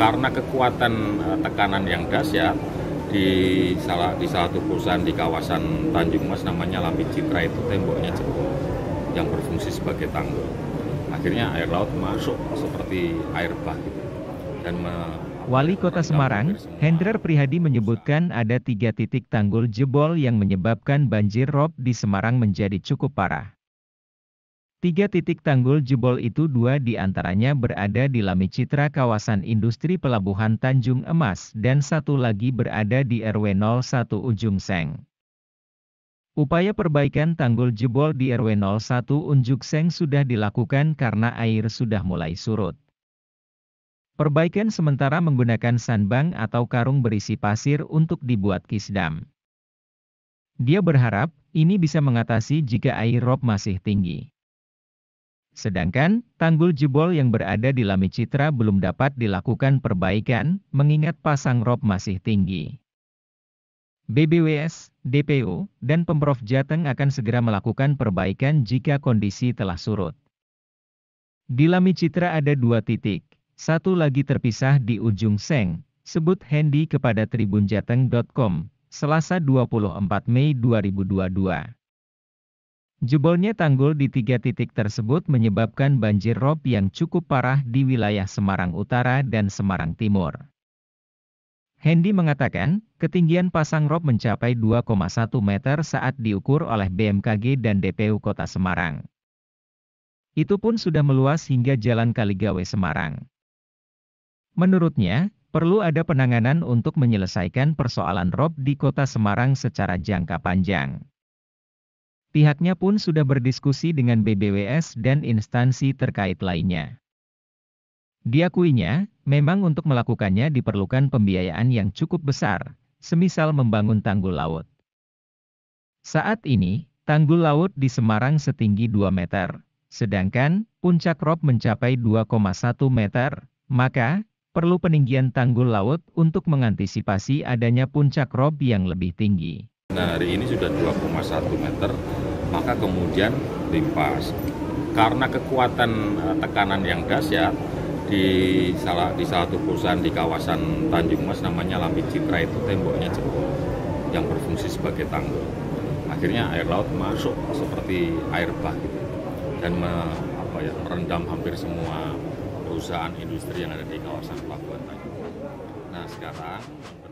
karena kekuatan eh, tekanan yang dahsyat di salah di salah satu perusahaan di kawasan Tanjung Mas namanya Lambi Citra itu temboknya jebol yang berfungsi sebagai tanggul. Akhirnya air laut masuk seperti air bah gitu dan Wali Kota Semarang, Hendrar Prihadi menyebutkan ada tiga titik tanggul jebol yang menyebabkan banjir rob di Semarang menjadi cukup parah. Tiga titik tanggul jebol itu dua di antaranya berada di Lami Citra kawasan industri pelabuhan Tanjung Emas dan satu lagi berada di RW 01 Ujung Seng. Upaya perbaikan tanggul jebol di RW 01 Ujung Seng sudah dilakukan karena air sudah mulai surut. Perbaikan sementara menggunakan sandbang atau karung berisi pasir untuk dibuat kisdam. Dia berharap ini bisa mengatasi jika air rob masih tinggi. Sedangkan, tanggul jebol yang berada di Lami Citra belum dapat dilakukan perbaikan, mengingat pasang rob masih tinggi. BBWS, DPO, dan Pemprov Jateng akan segera melakukan perbaikan jika kondisi telah surut. Di Lami Citra ada dua titik, satu lagi terpisah di ujung Seng, sebut Hendy kepada tribunjateng.com, Selasa 24 Mei 2022. Jebolnya tanggul di tiga titik tersebut menyebabkan banjir rob yang cukup parah di wilayah Semarang Utara dan Semarang Timur. Hendy mengatakan, ketinggian pasang rob mencapai 2,1 meter saat diukur oleh BMKG dan DPU Kota Semarang. Itu pun sudah meluas hingga Jalan Kaligawe Semarang. Menurutnya, perlu ada penanganan untuk menyelesaikan persoalan rob di Kota Semarang secara jangka panjang. Pihaknya pun sudah berdiskusi dengan BBWS dan instansi terkait lainnya. Diakuinya, memang untuk melakukannya diperlukan pembiayaan yang cukup besar, semisal membangun tanggul laut. Saat ini, tanggul laut di Semarang setinggi 2 meter, sedangkan puncak rob mencapai 2,1 meter, maka perlu peninggian tanggul laut untuk mengantisipasi adanya puncak rob yang lebih tinggi. Nah hari ini sudah 2,1 meter, maka kemudian limpas. Karena kekuatan eh, tekanan yang dahsyat di salah di satu perusahaan di kawasan Tanjung Mas namanya Lambi Citra itu temboknya jebol yang berfungsi sebagai tanggul. Akhirnya air laut masuk seperti air bah gitu dan me, apa ya, merendam hampir semua perusahaan industri yang ada di kawasan Pelabuhan Tanjung Mas. Nah sekarang